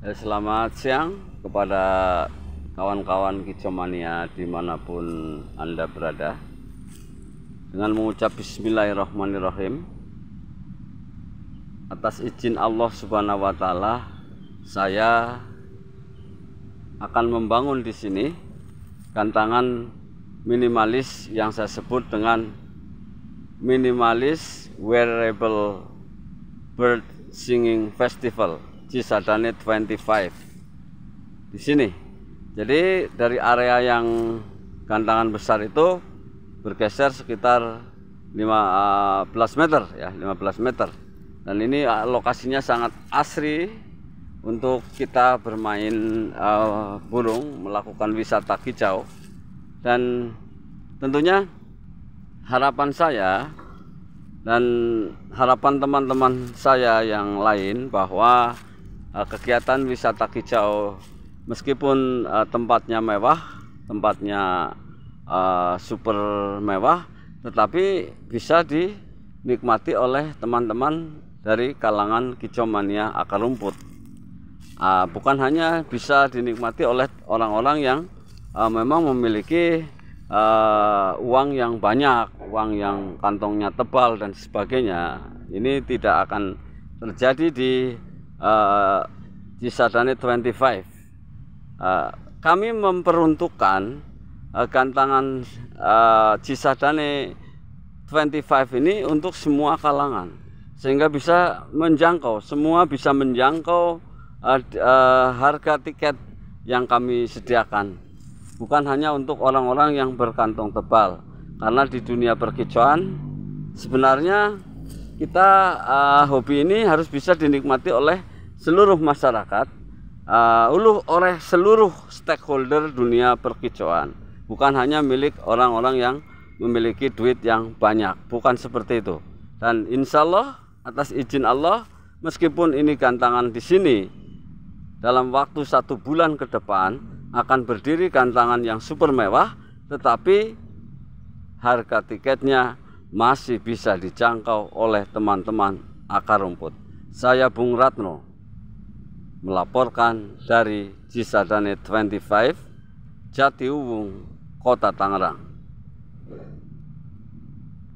Eh, selamat siang kepada kawan-kawan Kicomania dimanapun Anda berada. Dengan mengucap Bismillahirrahmanirrahim. Atas izin Allah Subhanahu wa Ta'ala, saya akan membangun di sini kantangan minimalis yang saya sebut dengan minimalis wearable bird singing festival Cisadane 25 di sini jadi dari area yang gantangan besar itu bergeser sekitar 15 eh, meter ya 15 meter dan ini eh, lokasinya sangat asri untuk kita bermain uh, burung melakukan wisata kicau dan tentunya harapan saya dan harapan teman-teman saya yang lain bahwa Eh, kegiatan wisata kicau meskipun uh, tempatnya mewah, tempatnya uh, super mewah, tetapi bisa dinikmati oleh teman-teman dari kalangan kicau mania akar rumput. Uh, bukan hanya bisa dinikmati oleh orang-orang yang uh, memang memiliki uh, uang yang banyak, uang yang kantongnya tebal dan sebagainya. Ini tidak akan terjadi di uh, Cisadane 25 uh, kami memperuntukkan uh, gantangan uh, Cisadane 25 ini untuk semua kalangan sehingga bisa menjangkau semua bisa menjangkau uh, uh, harga tiket yang kami sediakan bukan hanya untuk orang-orang yang berkantong tebal karena di dunia perkicauan sebenarnya kita uh, hobi ini harus bisa dinikmati oleh seluruh masyarakat uh, oleh seluruh stakeholder dunia perkicauan bukan hanya milik orang-orang yang memiliki duit yang banyak bukan seperti itu dan insya Allah atas izin Allah meskipun ini gantangan di sini dalam waktu satu bulan ke depan akan berdiri gantangan yang super mewah tetapi harga tiketnya masih bisa dijangkau oleh teman-teman akar rumput. Saya Bung Ratno, melaporkan dari Cisadane 25 Jatiuwung, Kota Tangerang.